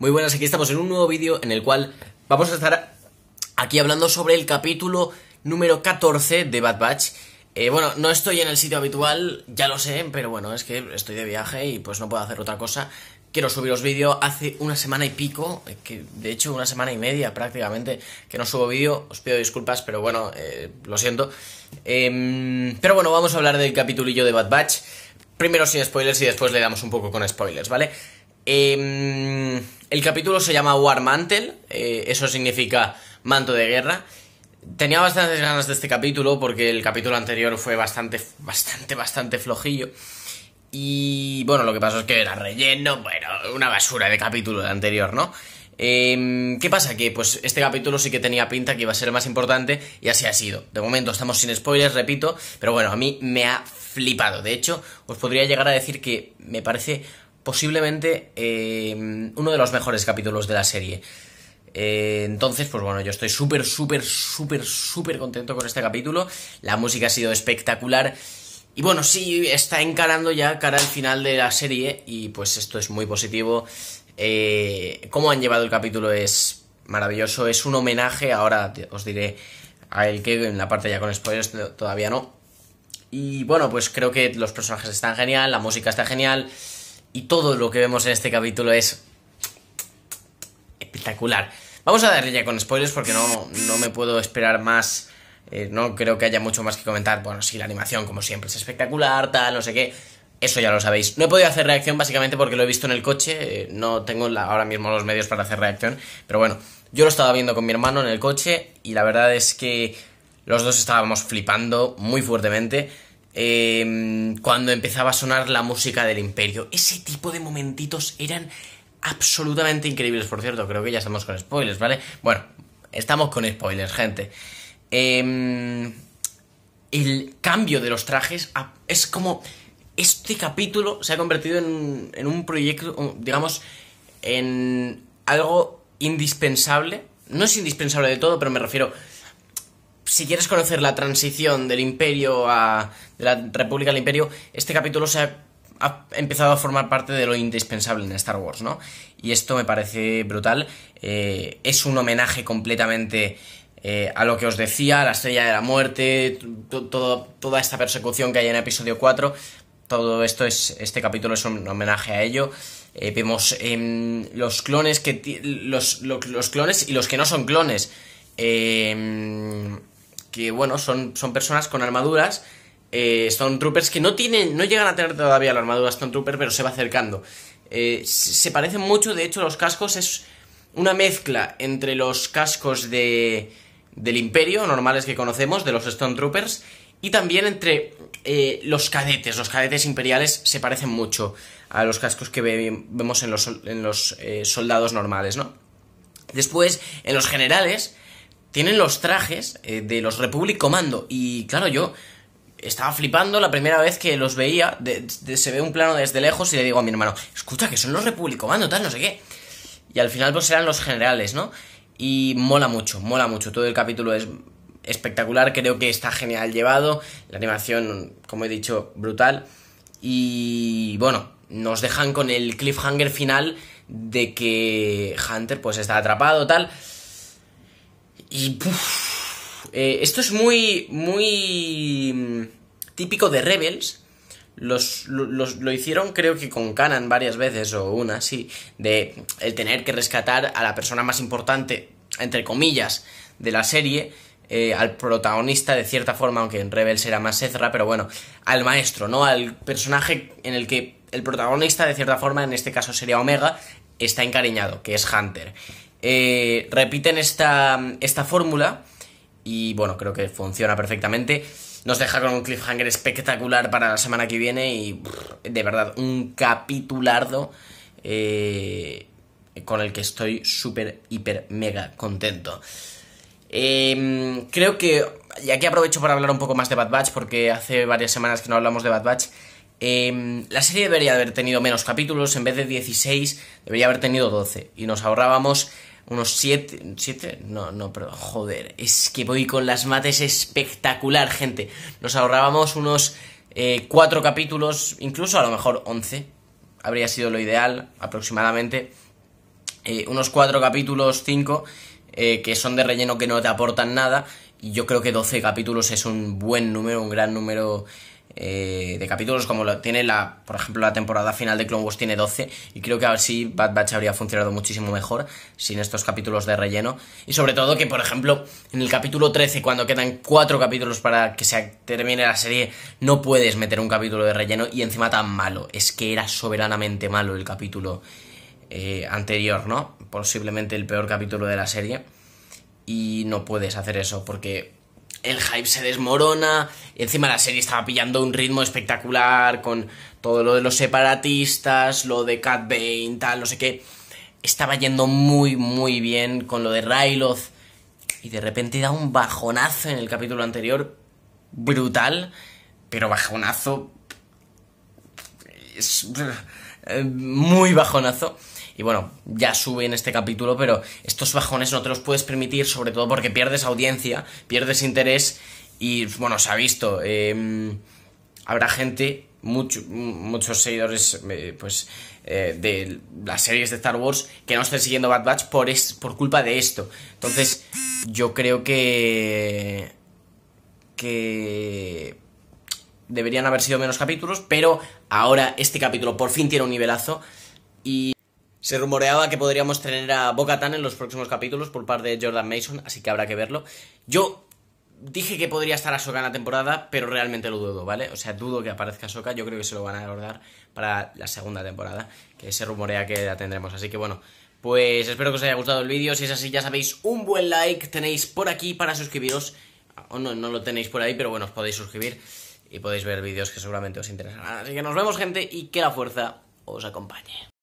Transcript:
Muy buenas, aquí estamos en un nuevo vídeo en el cual vamos a estar aquí hablando sobre el capítulo número 14 de Bad Batch. Eh, bueno, no estoy en el sitio habitual, ya lo sé, pero bueno, es que estoy de viaje y pues no puedo hacer otra cosa. Quiero subiros vídeos hace una semana y pico, eh, que de hecho una semana y media prácticamente que no subo vídeo, os pido disculpas, pero bueno, eh, lo siento. Em, pero bueno, vamos a hablar del capitulillo de Bad Batch. Primero sin spoilers y después le damos un poco con spoilers, ¿vale? vale Em, el capítulo se llama War Mantle, eh, eso significa manto de guerra. Tenía bastantes ganas de este capítulo porque el capítulo anterior fue bastante, bastante, bastante flojillo. Y bueno, lo que pasa es que era relleno, bueno, una basura de capítulo anterior, ¿no? Em, ¿Qué pasa? Que pues este capítulo sí que tenía pinta que iba a ser más importante y así ha sido. De momento estamos sin spoilers, repito, pero bueno, a mí me ha flipado. De hecho, os podría llegar a decir que me parece posiblemente eh, uno de los mejores capítulos de la serie. Eh, entonces, pues bueno, yo estoy súper, súper, súper, súper contento con este capítulo. La música ha sido espectacular. Y bueno, sí, está encarando ya cara al final de la serie y pues esto es muy positivo. Eh, cómo han llevado el capítulo es maravilloso, es un homenaje, ahora os diré a él que en la parte ya con spoilers todavía no. Y bueno, pues creo que los personajes están genial, la música está genial, y todo lo que vemos en este capítulo es espectacular. Vamos a darle ya con spoilers porque no, no me puedo esperar más. Eh, no creo que haya mucho más que comentar. Bueno, sí, la animación, como siempre, es espectacular, tal, no sé qué. Eso ya lo sabéis. No he podido hacer reacción básicamente porque lo he visto en el coche. Eh, no tengo ahora mismo los medios para hacer reacción. Pero bueno, yo lo estaba viendo con mi hermano en el coche y la verdad es que los dos estábamos flipando muy fuertemente eh, cuando empezaba a sonar la música del imperio. Ese tipo de momentitos eran absolutamente increíbles, por cierto, creo que ya estamos con spoilers, ¿vale? Bueno, estamos con spoilers, gente. Em, el cambio de los trajes es como... Este capítulo se ha convertido en un proyecto, digamos, en algo indispensable. No es indispensable de todo, pero me refiero si quieres conocer la transición del imperio a. de la República al Imperio, este capítulo se ha, empezado a formar parte de lo indispensable en Star Wars, ¿no? Y esto me parece brutal. Eh, es un homenaje completamente. Eh, a lo que os decía, la estrella de la muerte, toda esta persecución que hay en episodio 4, todo esto es, este capítulo es un homenaje a ello. Eh, vemos em, los clones que los, clones y los que no son clones. Eh, que bueno, son, son personas con armaduras, eh, Stone troopers que no tienen, no llegan a tener todavía la armadura Stone trooper pero se va acercando. Eh, se parecen mucho, de hecho los cascos es una mezcla entre los cascos de, del imperio, normales que conocemos, de los stone troopers y también entre eh, los cadetes, los cadetes imperiales se parecen mucho a los cascos que vemos en los, soldados normales, ¿no? Después, en los generales, tienen los trajes eh, de los Republic Commando. Y claro, yo estaba flipando la primera vez que los veía. se ve un plano desde lejos y le digo a mi hermano, escucha, que son los Republic Commando, tal, no sé qué. Y al final pues eran los generales, ¿no? Y mola mucho, mola mucho. Todo el capítulo es espectacular, creo que está genial llevado. La animación, como he dicho, brutal. Y bueno, nos dejan con el cliffhanger final de que Hunter pues está atrapado, tal. Y eh, esto es muy, muy mm, típico de Rebels. Los, lo hicieron creo que con Canan varias veces o una, sí, de el tener que rescatar a la persona más importante, entre comillas, de la serie, eh, al protagonista de cierta forma, aunque en Rebels era más Ezra, pero bueno, al maestro, ¿no? Al personaje en el que el protagonista de cierta forma, en este caso sería Omega, está encariñado, que es Hunter eh, repiten esta, esta fórmula y bueno, creo que funciona perfectamente. Nos deja con un cliffhanger espectacular para la semana que viene y de verdad un capitulardo eh, con el que estoy súper, hiper, mega contento. Em, creo que, y aquí aprovecho para hablar un poco más de Bad Batch porque hace varias semanas que no hablamos de Bad Batch. Em, la serie debería haber tenido menos capítulos, en vez de 16 debería haber tenido 12 y nos ahorrábamos unos 7, 7, no, no, pero joder, es que voy con las mates espectacular, gente. Nos ahorrábamos unos 4 eh, capítulos, incluso a lo mejor 11, habría sido lo ideal aproximadamente. Eh, unos 4 capítulos, 5, eh, que son de relleno que no te aportan nada. Y yo creo que 12 capítulos es un buen número, un gran número eh, de capítulos, como lo tiene la, por ejemplo, la temporada final de Clone Wars tiene 12, y creo que así Bad Batch habría funcionado muchísimo mejor sin estos capítulos de relleno. Y sobre todo que, por ejemplo, en el capítulo 13, cuando quedan 4 capítulos para que se termine la serie, no puedes meter un capítulo de relleno y encima tan malo. Es que era soberanamente malo el capítulo eh, anterior, ¿no? Posiblemente el peor capítulo de la serie. Y no puedes hacer eso porque el hype se desmorona. Y encima la serie estaba pillando un ritmo espectacular con todo lo de los separatistas, lo de Cat tal, no sé qué. Estaba yendo muy, muy bien con lo de Ryloth. Y de repente da un bajonazo en el capítulo anterior. Brutal, pero bajonazo. Es eh, muy bajonazo. Y bueno, ya sube en este capítulo, pero estos bajones no te los puedes permitir, sobre todo porque pierdes audiencia, pierdes interés y bueno, se ha visto. Em, habrá gente, muchos muchos seguidores eh, pues, eh, de las series de Star Wars que no estén siguiendo Bad Batch por, es, por culpa de esto. Entonces, yo creo que... que deberían haber sido menos capítulos, pero ahora este capítulo por fin tiene un nivelazo y se rumoreaba que podríamos tener a tan en los próximos capítulos por parte de Jordan Mason, así que habrá que verlo. Yo dije que podría estar a Ahsoka en la temporada, pero realmente lo dudo, ¿vale? O sea, dudo que aparezca Sokka, yo creo que se lo van a guardar para la segunda temporada, que se rumorea que la tendremos. Así que bueno, pues espero que os haya gustado el vídeo, si es así ya sabéis, un buen like tenéis por aquí para suscribiros, o no, no lo tenéis por ahí, pero bueno, os podéis suscribir y podéis ver vídeos que seguramente os interesarán. Así que nos vemos gente y que la fuerza os acompañe.